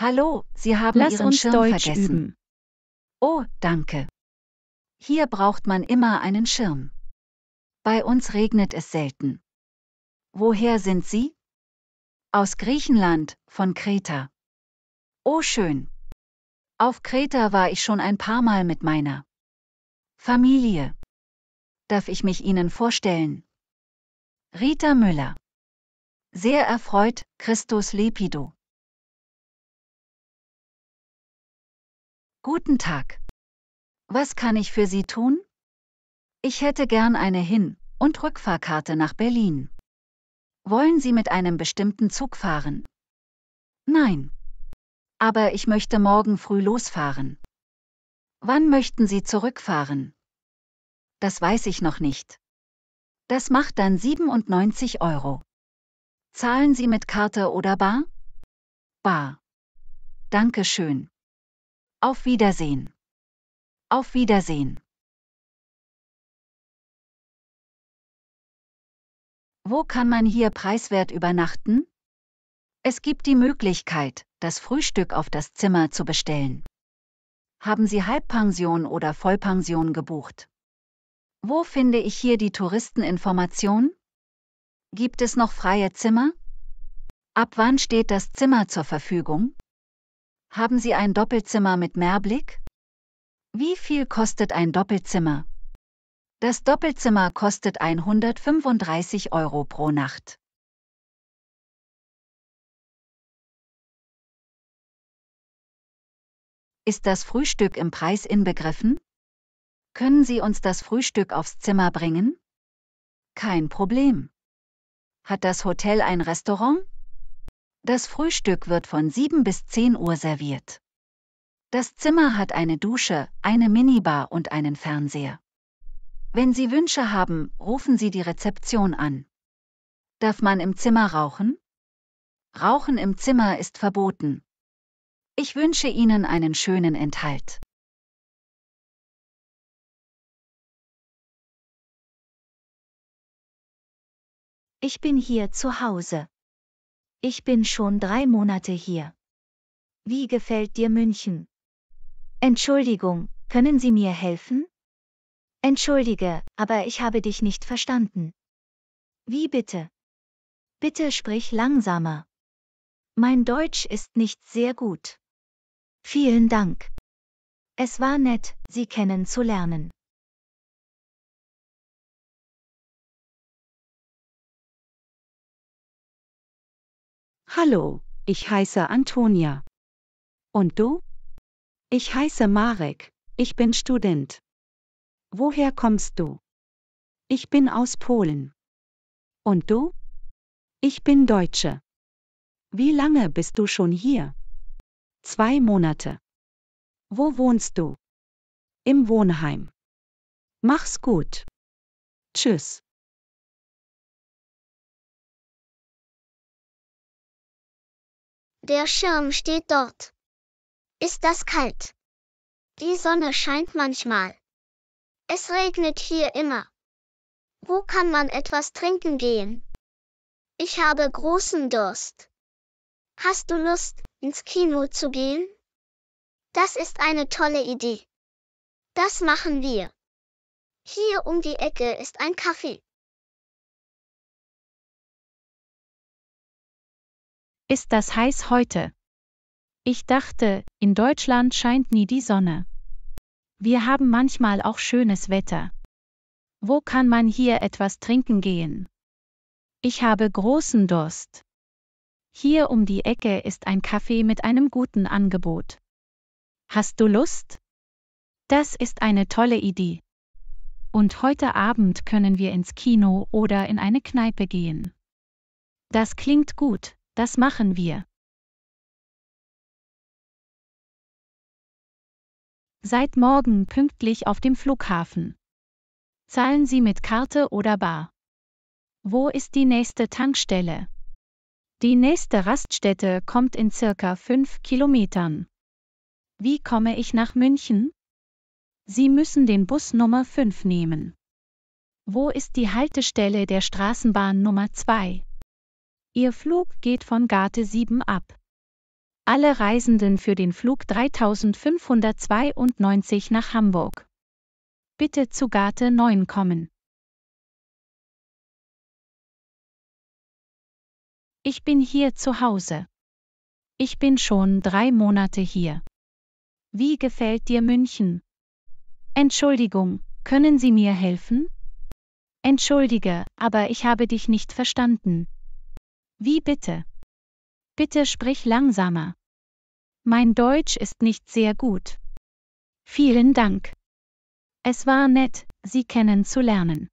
Hallo, Sie haben Lass Ihren uns Schirm Deutsch vergessen. Üben. Oh, danke. Hier braucht man immer einen Schirm. Bei uns regnet es selten. Woher sind Sie? Aus Griechenland, von Kreta. Oh schön. Auf Kreta war ich schon ein paar Mal mit meiner Familie. Darf ich mich Ihnen vorstellen? Rita Müller. Sehr erfreut, Christus Lepido. Guten Tag. Was kann ich für Sie tun? Ich hätte gern eine Hin- und Rückfahrkarte nach Berlin. Wollen Sie mit einem bestimmten Zug fahren? Nein. Aber ich möchte morgen früh losfahren. Wann möchten Sie zurückfahren? Das weiß ich noch nicht. Das macht dann 97 Euro. Zahlen Sie mit Karte oder Bar? Bar. Dankeschön. Auf Wiedersehen. Auf Wiedersehen. Wo kann man hier preiswert übernachten? Es gibt die Möglichkeit, das Frühstück auf das Zimmer zu bestellen. Haben Sie Halbpension oder Vollpension gebucht? Wo finde ich hier die Touristeninformation? Gibt es noch freie Zimmer? Ab wann steht das Zimmer zur Verfügung? Haben Sie ein Doppelzimmer mit Mehrblick? Wie viel kostet ein Doppelzimmer? Das Doppelzimmer kostet 135 Euro pro Nacht. Ist das Frühstück im Preis inbegriffen? Können Sie uns das Frühstück aufs Zimmer bringen? Kein Problem. Hat das Hotel ein Restaurant? Das Frühstück wird von 7 bis 10 Uhr serviert. Das Zimmer hat eine Dusche, eine Minibar und einen Fernseher. Wenn Sie Wünsche haben, rufen Sie die Rezeption an. Darf man im Zimmer rauchen? Rauchen im Zimmer ist verboten. Ich wünsche Ihnen einen schönen Enthalt. Ich bin hier zu Hause. Ich bin schon drei Monate hier. Wie gefällt dir München? Entschuldigung, können Sie mir helfen? Entschuldige, aber ich habe dich nicht verstanden. Wie bitte? Bitte sprich langsamer. Mein Deutsch ist nicht sehr gut. Vielen Dank. Es war nett, Sie kennenzulernen. Hallo, ich heiße Antonia. Und du? Ich heiße Marek, ich bin Student. Woher kommst du? Ich bin aus Polen. Und du? Ich bin Deutsche. Wie lange bist du schon hier? Zwei Monate. Wo wohnst du? Im Wohnheim. Mach's gut. Tschüss. Der Schirm steht dort. Ist das kalt? Die Sonne scheint manchmal. Es regnet hier immer. Wo kann man etwas trinken gehen? Ich habe großen Durst. Hast du Lust, ins Kino zu gehen? Das ist eine tolle Idee. Das machen wir. Hier um die Ecke ist ein Kaffee. Ist das heiß heute? Ich dachte, in Deutschland scheint nie die Sonne. Wir haben manchmal auch schönes Wetter. Wo kann man hier etwas trinken gehen? Ich habe großen Durst. Hier um die Ecke ist ein Café mit einem guten Angebot. Hast du Lust? Das ist eine tolle Idee. Und heute Abend können wir ins Kino oder in eine Kneipe gehen. Das klingt gut. Das machen wir. Seid morgen pünktlich auf dem Flughafen. Zahlen Sie mit Karte oder Bar. Wo ist die nächste Tankstelle? Die nächste Raststätte kommt in circa 5 Kilometern. Wie komme ich nach München? Sie müssen den Bus Nummer 5 nehmen. Wo ist die Haltestelle der Straßenbahn Nummer 2? Ihr Flug geht von Gate 7 ab. Alle Reisenden für den Flug 3592 nach Hamburg. Bitte zu Gate 9 kommen. Ich bin hier zu Hause. Ich bin schon drei Monate hier. Wie gefällt dir München? Entschuldigung, können Sie mir helfen? Entschuldige, aber ich habe dich nicht verstanden. Wie bitte? Bitte sprich langsamer. Mein Deutsch ist nicht sehr gut. Vielen Dank. Es war nett, Sie kennenzulernen.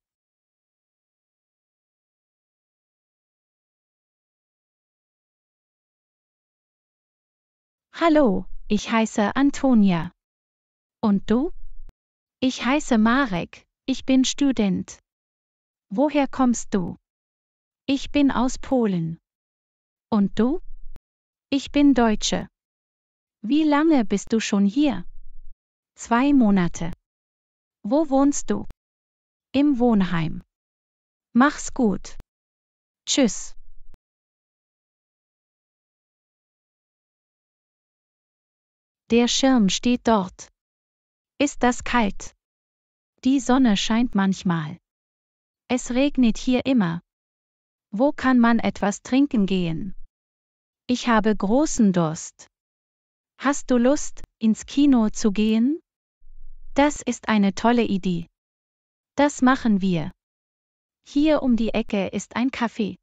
Hallo, ich heiße Antonia. Und du? Ich heiße Marek, ich bin Student. Woher kommst du? Ich bin aus Polen. Und du? Ich bin Deutsche. Wie lange bist du schon hier? Zwei Monate. Wo wohnst du? Im Wohnheim. Mach's gut. Tschüss. Der Schirm steht dort. Ist das kalt? Die Sonne scheint manchmal. Es regnet hier immer. Wo kann man etwas trinken gehen? Ich habe großen Durst. Hast du Lust, ins Kino zu gehen? Das ist eine tolle Idee. Das machen wir. Hier um die Ecke ist ein Café.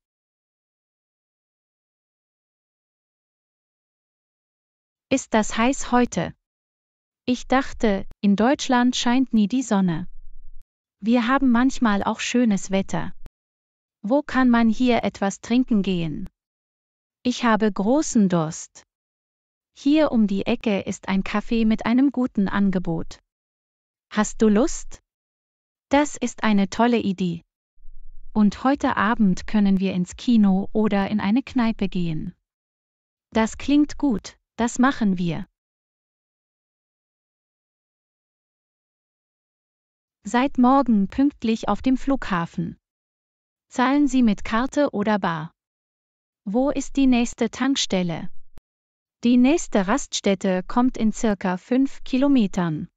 Ist das heiß heute? Ich dachte, in Deutschland scheint nie die Sonne. Wir haben manchmal auch schönes Wetter. Wo kann man hier etwas trinken gehen? Ich habe großen Durst. Hier um die Ecke ist ein Café mit einem guten Angebot. Hast du Lust? Das ist eine tolle Idee. Und heute Abend können wir ins Kino oder in eine Kneipe gehen. Das klingt gut, das machen wir. Seid morgen pünktlich auf dem Flughafen. Zahlen Sie mit Karte oder Bar? Wo ist die nächste Tankstelle? Die nächste Raststätte kommt in circa 5 Kilometern.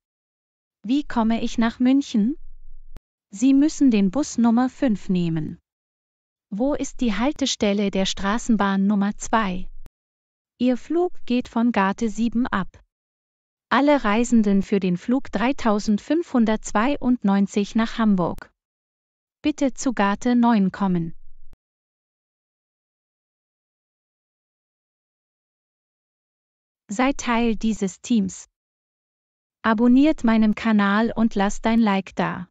Wie komme ich nach München? Sie müssen den Bus Nummer 5 nehmen. Wo ist die Haltestelle der Straßenbahn Nummer 2? Ihr Flug geht von Gate 7 ab. Alle Reisenden für den Flug 3592 nach Hamburg. Bitte zu Garte 9 kommen. Sei Teil dieses Teams. Abonniert meinen Kanal und lass dein Like da.